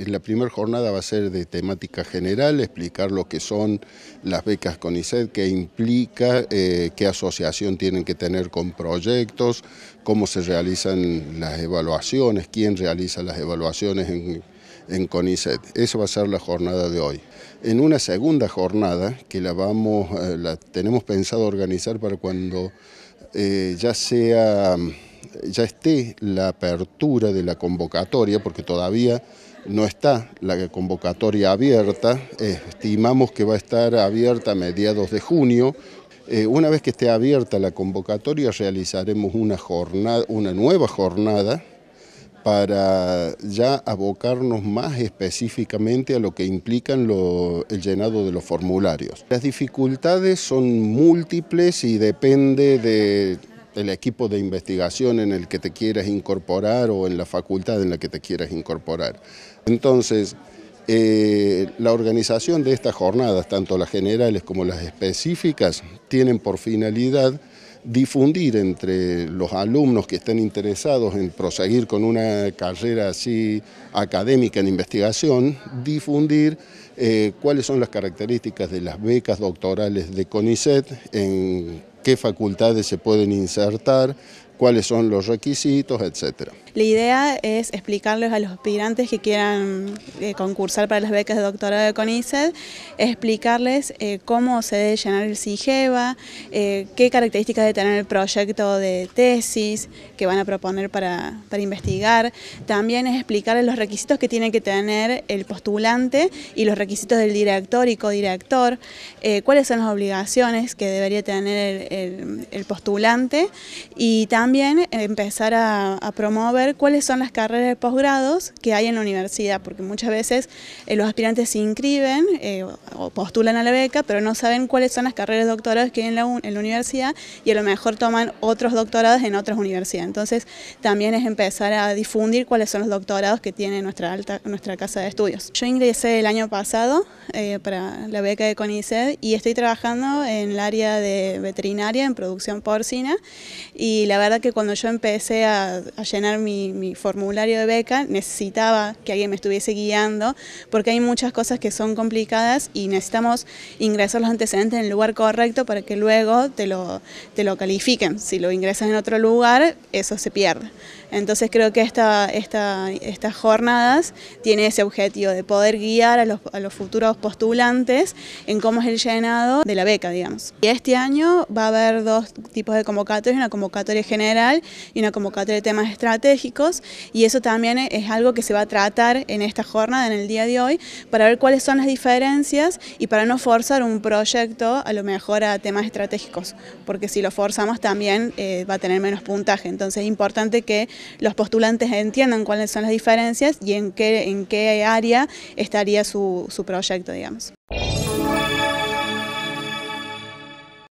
Eh, la primera jornada va a ser de temática general, explicar lo que son las becas CONICET, qué implica, eh, qué asociación tienen que tener con proyectos, cómo se realizan las evaluaciones, quién realiza las evaluaciones en, CONICET. Eso va a ser la jornada de hoy. En una segunda jornada, que la, vamos, eh, la tenemos pensado organizar para cuando ya sea ya esté la apertura de la convocatoria, porque todavía no está la convocatoria abierta, estimamos que va a estar abierta a mediados de junio. Eh, una vez que esté abierta la convocatoria realizaremos una, jornada, una nueva jornada para ya abocarnos más específicamente a lo que implican el llenado de los formularios. Las dificultades son múltiples y depende de el equipo de investigación en el que te quieras incorporar o en la facultad en la que te quieras incorporar. Entonces, eh, la organización de estas jornadas, tanto las generales como las específicas, tienen por finalidad difundir entre los alumnos que estén interesados en proseguir con una carrera así académica en investigación, difundir eh, cuáles son las características de las becas doctorales de CONICET en qué facultades se pueden insertar, cuáles son los requisitos, etcétera. La idea es explicarles a los aspirantes que quieran eh, concursar para las becas de doctorado de CONICET, explicarles eh, cómo se debe llenar el CIGEVA, eh, qué características debe tener el proyecto de tesis que van a proponer para, investigar. También es explicarles los requisitos que tiene que tener el postulante y los requisitos del director y codirector, cuáles son las obligaciones que debería tener el, postulante y también empezar a promover cuáles son las carreras de posgrados que hay en la universidad, porque muchas veces eh, los aspirantes se inscriben eh, o postulan a la beca, pero no saben cuáles son las carreras doctoradas que hay en la, universidad y a lo mejor toman otros doctorados en otras universidades. Entonces también es empezar a difundir cuáles son los doctorados que tiene nuestra, alta, nuestra casa de estudios. Yo ingresé el año pasado eh, para la beca de CONICET y estoy trabajando en el área de veterinaria, en producción porcina, y la verdad que cuando yo empecé a, a llenar mi mi, formulario de beca necesitaba que alguien me estuviese guiando porque hay muchas cosas que son complicadas y necesitamos ingresar los antecedentes en el lugar correcto para que luego te lo, te lo califiquen. Si lo ingresas en otro lugar, eso se pierde. Entonces creo que esta, esta, estas jornadas tiene ese objetivo de poder guiar a los, a los, futuros postulantes en cómo es el llenado de la beca, digamos. Y este año va a haber dos tipos de convocatorias, una convocatoria general y una convocatoria de temas estratégicos y eso también e, es algo que se va a tratar en esta jornada, en el día de hoy, para ver cuáles son las diferencias y para no forzar un proyecto a lo mejor a temas estratégicos, porque si lo forzamos también eh, va a tener menos puntaje. Entonces es importante que los postulantes entiendan cuáles son las diferencias y en qué, en qué área estaría su, su proyecto, digamos.